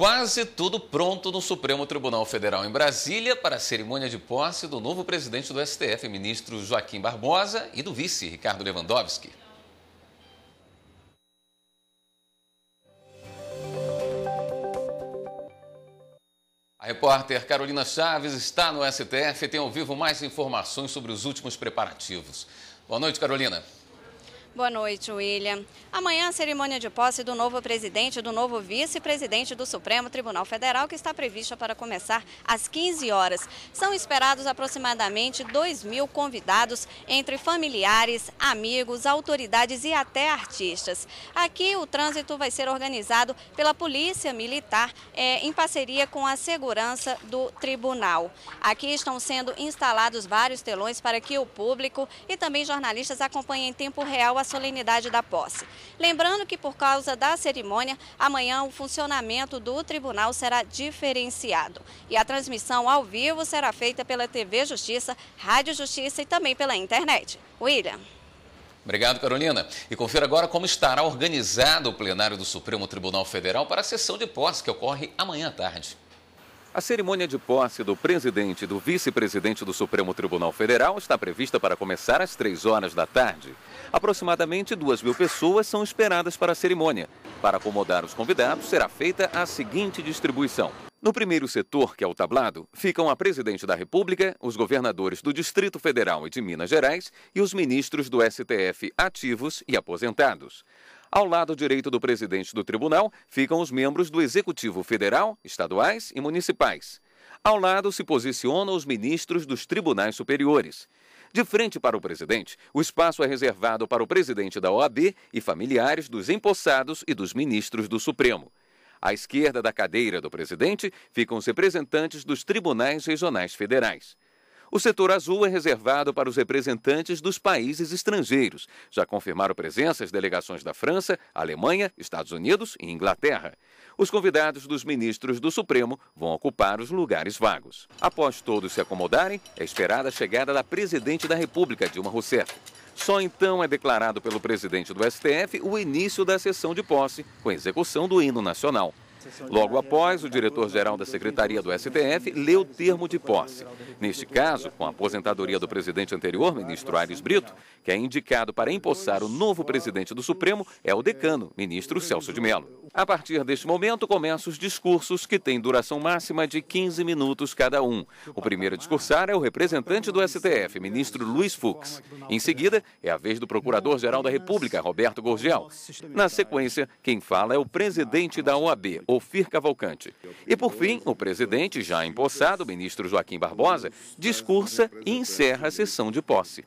quase tudo pronto no Supremo Tribunal Federal em Brasília para a cerimônia de posse do novo presidente do STF, ministro Joaquim Barbosa, e do vice, Ricardo Lewandowski. A repórter Carolina Chaves está no STF e tem ao vivo mais informações sobre os últimos preparativos. Boa noite, Carolina. Boa noite, William. Amanhã, a cerimônia de posse do novo presidente e do novo vice-presidente do Supremo Tribunal Federal, que está prevista para começar às 15 horas. São esperados aproximadamente 2 mil convidados, entre familiares, amigos, autoridades e até artistas. Aqui, o trânsito vai ser organizado pela Polícia Militar, é, em parceria com a segurança do tribunal. Aqui estão sendo instalados vários telões para que o público e também jornalistas acompanhem em tempo real a solenidade da posse. Lembrando que, por causa da cerimônia, amanhã o funcionamento do tribunal será diferenciado. E a transmissão ao vivo será feita pela TV Justiça, Rádio Justiça e também pela internet. William. Obrigado, Carolina. E confira agora como estará organizado o plenário do Supremo Tribunal Federal para a sessão de posse que ocorre amanhã à tarde. A cerimônia de posse do presidente e do vice-presidente do Supremo Tribunal Federal está prevista para começar às três horas da tarde. Aproximadamente duas mil pessoas são esperadas para a cerimônia. Para acomodar os convidados, será feita a seguinte distribuição. No primeiro setor, que é o tablado, ficam a presidente da República, os governadores do Distrito Federal e de Minas Gerais e os ministros do STF ativos e aposentados. Ao lado direito do presidente do tribunal ficam os membros do Executivo Federal, estaduais e municipais. Ao lado se posicionam os ministros dos tribunais superiores. De frente para o presidente, o espaço é reservado para o presidente da OAB e familiares dos empossados e dos ministros do Supremo. À esquerda da cadeira do presidente ficam os representantes dos tribunais regionais federais. O setor azul é reservado para os representantes dos países estrangeiros. Já confirmaram presença as delegações da França, Alemanha, Estados Unidos e Inglaterra. Os convidados dos ministros do Supremo vão ocupar os lugares vagos. Após todos se acomodarem, é esperada a chegada da presidente da República, Dilma Rousseff. Só então é declarado pelo presidente do STF o início da sessão de posse, com execução do hino nacional. Logo após, o diretor-geral da Secretaria do STF leu o termo de posse. Neste caso, com a aposentadoria do presidente anterior, ministro Aires Brito, que é indicado para empossar o novo presidente do Supremo é o decano, ministro Celso de Mello. A partir deste momento, começam os discursos que têm duração máxima de 15 minutos cada um. O primeiro a discursar é o representante do STF, ministro Luiz Fux. Em seguida, é a vez do procurador-geral da República, Roberto Gurgel. Na sequência, quem fala é o presidente da OAB, Ofir Cavalcante. E, por fim, o presidente, já empossado, o ministro Joaquim Barbosa, discursa e encerra a sessão de posse.